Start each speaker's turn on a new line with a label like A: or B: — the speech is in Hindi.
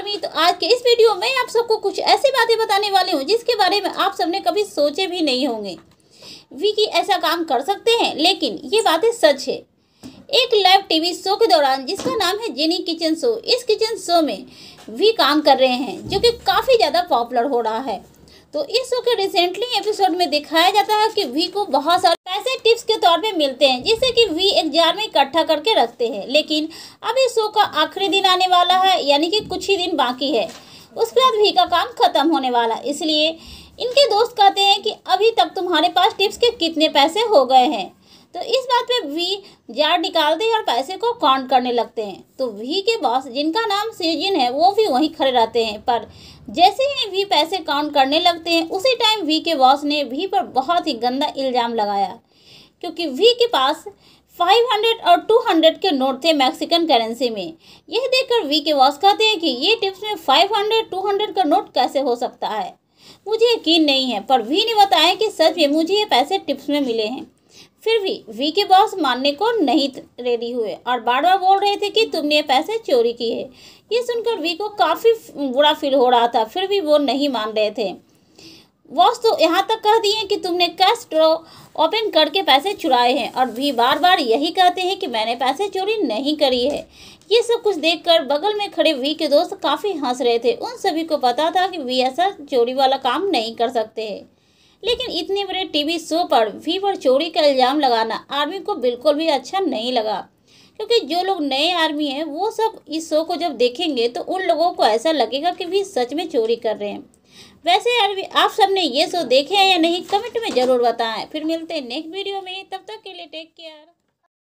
A: आर्मी तो आज के इस वीडियो में आप सबको कुछ ऐसी बातें बताने वाली हूँ जिसके बारे में आप सबने कभी सोचे भी नहीं होंगे विकी ऐसा काम कर सकते हैं लेकिन ये बातें सच है एक लाइव टीवी शो के दौरान जिसका नाम है जेनी किचन शो इस किचन शो में वी काम कर रहे हैं जो कि काफ़ी ज़्यादा पॉपुलर हो रहा है तो इस शो के रिसेंटली एपिसोड में दिखाया जाता है कि वी को बहुत सारे पैसे टिप्स के तौर पे मिलते हैं जिसे कि वी एक जार में इकट्ठा करके रखते हैं लेकिन अब इस शो का आखिरी दिन आने वाला है यानी कि कुछ ही दिन बाकी है उसके बाद वी का काम खत्म होने वाला इसलिए इनके दोस्त कहते हैं कि अभी तक तुम्हारे पास टिप्स के कितने पैसे हो गए हैं तो इस बात पे वी जार निकालते हैं और पैसे को काउंट करने लगते हैं तो वी के बॉस जिनका नाम सीजिन है वो भी वहीं खड़े रहते हैं पर जैसे ही वी पैसे काउंट करने लगते हैं उसी टाइम वी के बॉस ने वी पर बहुत ही गंदा इल्ज़ाम लगाया क्योंकि वी के पास 500 और 200 के नोट थे मैक्सिकन करेंसी में यह देखकर वी के बॉस कहते हैं कि ये टिप्स में 500, 200 का नोट कैसे हो सकता है मुझे यकीन नहीं है पर वी ने बताया कि सच में मुझे ये पैसे टिप्स में मिले हैं फिर भी वी के बॉस मानने को नहीं रेडी हुए और बार बार बोल रहे थे कि तुमने ये पैसे चोरी किए हैं ये सुनकर वी को काफ़ी बुरा फील हो रहा था फिर भी वो नहीं मान रहे थे बॉस तो यहाँ तक कह दिए कि तुमने कैश ड्रो ओपन करके पैसे चुराए हैं और वी बार बार यही कहते हैं कि मैंने पैसे चोरी नहीं करी है ये सब कुछ देखकर बगल में खड़े वी के दोस्त काफ़ी हंस रहे थे उन सभी को पता था कि वी ऐसा चोरी वाला काम नहीं कर सकते हैं लेकिन इतने बड़े टीवी शो पर फीवर चोरी का इल्ज़ाम लगाना आर्मी को बिल्कुल भी अच्छा नहीं लगा क्योंकि जो लोग नए आर्मी हैं वो सब इस शो को जब देखेंगे तो उन लोगों को ऐसा लगेगा कि भी सच में चोरी कर रहे हैं वैसे आर्मी आप सबने ये शो देखे हैं या नहीं कमेंट में ज़रूर बताएं फिर मिलते हैं नेक्स्ट वीडियो में तब तक के लिए टेक केयर